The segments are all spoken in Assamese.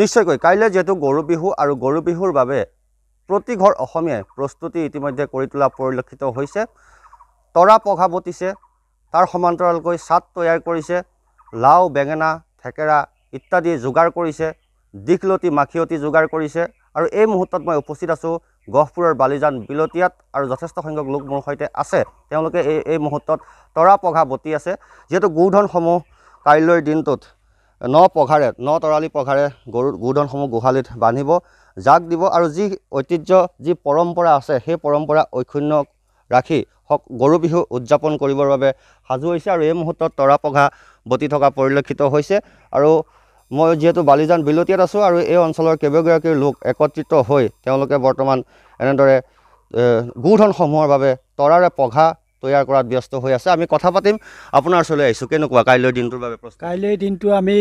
নিশ্চয়কৈ কাইলৈ যিহেতু গৰু বিহু আৰু গৰু বিহুৰ বাবে প্ৰতিঘৰ অসমীয়াই প্ৰস্তুতি ইতিমধ্যে কৰি তোলা পৰিলক্ষিত হৈছে তৰা পঘা বতিছে তাৰ সমান্তৰালকৈ চাট তৈয়াৰ কৰিছে লাও বেঙেনা থেকেৰা ইত্যাদি যোগাৰ কৰিছে দীঘলতি মাখিয়তী যোগাৰ কৰিছে আৰু এই মুহূৰ্তত মই উপস্থিত আছোঁ গহপুৰৰ বালিজান বিলতীয়াত আৰু যথেষ্ট সংখ্যক লোক মোৰ সৈতে আছে তেওঁলোকে এই এই মুহূৰ্তত তৰা পঘা বতি আছে যিহেতু গোধনসমূহ কাইলৈৰ দিনটোত ন পঘাৰে ন তৰালি পঘাৰে গৰু গোধনসমূহ গোহালিত বান্ধিব জাগ দিব আৰু যি ঐতিহ্য যি পৰম্পৰা আছে সেই পৰম্পৰা অক্ষুণ্ণ ৰাখি হক গৰু বিহু উদযাপন কৰিবৰ বাবে সাজু হৈছে আৰু এই মুহূৰ্তত তৰা পঘা বতি থকা পৰিলক্ষিত হৈছে আৰু মই যিহেতু বালিজান বিলতীয়াত আছোঁ আৰু এই অঞ্চলৰ কেইবাগৰাকীও লোক একত্ৰিত হৈ তেওঁলোকে বৰ্তমান এনেদৰে গোধনসমূহৰ বাবে তৰাৰে পঘা তৈয়াৰ কৰাত ব্যস্ত হৈ আছে আমি কথা পাতিম আপোনাৰ ওচৰলৈ আহিছোঁ কেনেকুৱা কাইলৈ দিনটোৰ বাবে কাইলৈ দিনটো আমি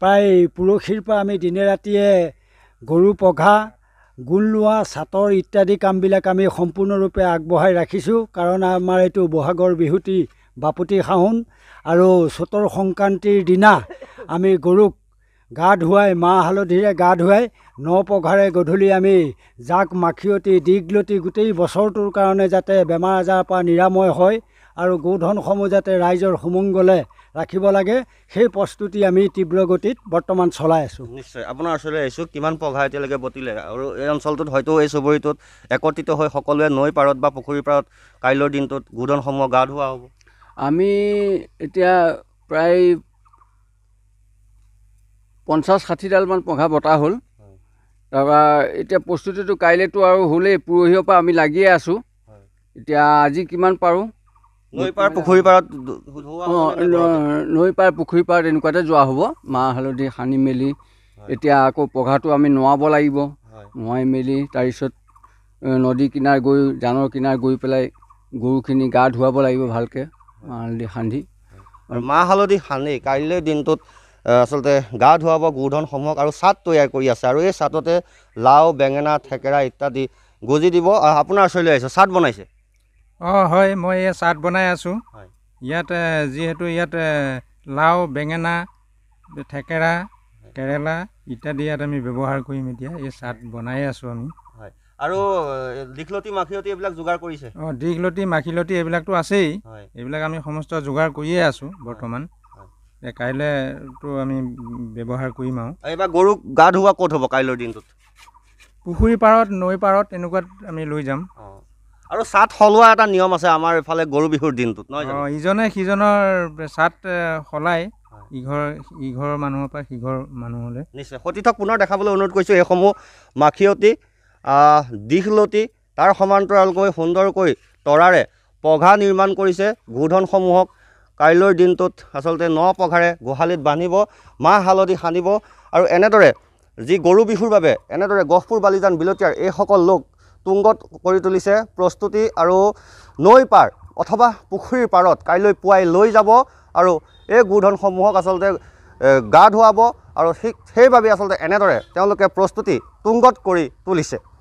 প্ৰায় পৰহিৰ পৰা আমি দিনে ৰাতিয়ে গৰু পঘা গোল লোৱা চাটৰ ইত্যাদি কামবিলাক আমি সম্পূৰ্ণৰূপে আগবঢ়াই ৰাখিছোঁ কাৰণ আমাৰ এইটো বহাগৰ বিহুটি বাপতি শাহুন আৰু চ'তৰ সংক্ৰান্তিৰ দিনা আমি গৰুক গা ধুৱাই মাহ হালধিৰে গা ধুৱাই ন পঘাৰে গধূলি আমি জাক মাখিয়তী দীঘলতি গোটেই বছৰটোৰ কাৰণে যাতে বেমাৰ আজাৰৰ পৰা নিৰাময় হয় আৰু গোধনসমূহ যাতে ৰাইজৰ সুমংগলে ৰাখিব লাগে সেই প্ৰস্তুতি আমি তীব্ৰ গতিত বৰ্তমান চলাই আছোঁ নিশ্চয় আপোনাৰ ওচৰলৈ আহিছোঁ কিমান পঘা এতিয়ালৈকে বটিলে আৰু এই অঞ্চলটোত হয়তো এই চুবুৰীটোত একত্ৰিত হৈ সকলোৱে নৈ পাৰত বা পুখুৰী পাৰত কাইলৈৰ দিনটোত গোধনসমূহ গা ধোৱা হ'ব আমি এতিয়া প্ৰায় পঞ্চাছ ষাঠিডালমান পঘা বতা হ'ল তাৰপৰা এতিয়া প্ৰস্তুতিটো কাইলৈতো আৰু হ'লেই পৰহিৰ পৰা আমি লাগিয়ে আছোঁ এতিয়া আজি কিমান পাৰোঁ নৈ পাৰ পুখুৰী পাৰত অঁ পাৰ পুখুৰী পাৰত এনেকুৱাতে যোৱা হ'ব মাহ হালধি সানি মেলি এতিয়া আকৌ পঘাটো আমি নোৱাব লাগিব নোৱাই মেলি তাৰপিছত নদী কিনাৰ গৈ জানৰ কিনাৰ গৈ পেলাই গৰুখিনি গা ধুৱাব লাগিব ভালকৈ মাহ হালধি সান্দি মাহ হালধি সানি কাইলৈ দিনটোত আচলতে গা ধুৱাব গোধনসমূহক আৰু চাট তৈয়াৰ কৰি আছে আৰু এই চাটতে লাও বেঙেনা থেকেৰা ইত্যাদি গজি দিব আপোনাৰ ওচৰলৈ আহিছে চাট বনাইছে অঁ হয় মই এই চাট বনাই আছোঁ ইয়াত যিহেতু ইয়াত লাও বেঙেনা থেকেৰা কেৰেলা ইত্যাদি ইয়াত আমি ব্যৱহাৰ কৰিম এতিয়া এই চাট বনাই আছোঁ আমি আৰু দীঘলতি মাখিলতি এইবিলাক যোগাৰ কৰিছে অঁ দীঘলতি মাখিলতি এইবিলাকতো আছেই এইবিলাক আমি সমস্ত যোগাৰ কৰিয়ে আছোঁ বৰ্তমান কাইলৈতো আমি ব্যৱহাৰ কৰিম আৰু এইবাৰ গৰুক গা ধুওৱা ক'ত হ'ব কাইলৈ দিনটোত পুখুৰী পাৰত নৈ পাৰত এনেকুৱাত আমি লৈ যাম আৰু চাত সলোৱা এটা নিয়ম আছে আমাৰ এফালে গৰু বিহুৰ দিনটোত নহয় অঁ ইজনে সিজনৰ চাত সলাই ইঘৰ ইঘৰ মানুহৰ পৰা সিঘৰ মানুহলৈ নিশ্চয় সতীৰ্থক পুনৰ দেখাবলৈ অনুৰোধ কৰিছোঁ এইসমূহ মাখিয়তী দীঘলতি তাৰ সমান্তৰালকৈ সুন্দৰকৈ তৰাৰে পঘা নিৰ্মাণ কৰিছে গোধনসমূহক কাইলৈৰ দিনটোত আচলতে ন পঘাৰে গোহালিত বান্ধিব মাহ হালধি সানিব আৰু এনেদৰে যি গৰু বিহুৰ বাবে এনেদৰে গহপুৰ বালিজান বিলতীয়াৰ এইসকল লোক তুংগত কৰি তুলিছে প্ৰস্তুতি আৰু নৈ পাৰ অথবা পুখুৰীৰ পাৰত কাইলৈ পুৱাই লৈ যাব আৰু এই গোধনসমূহক আচলতে গা ধুৱাব আৰু সেই সেইবাবে আচলতে এনেদৰে তেওঁলোকে প্ৰস্তুতি তুংগত কৰি তুলিছে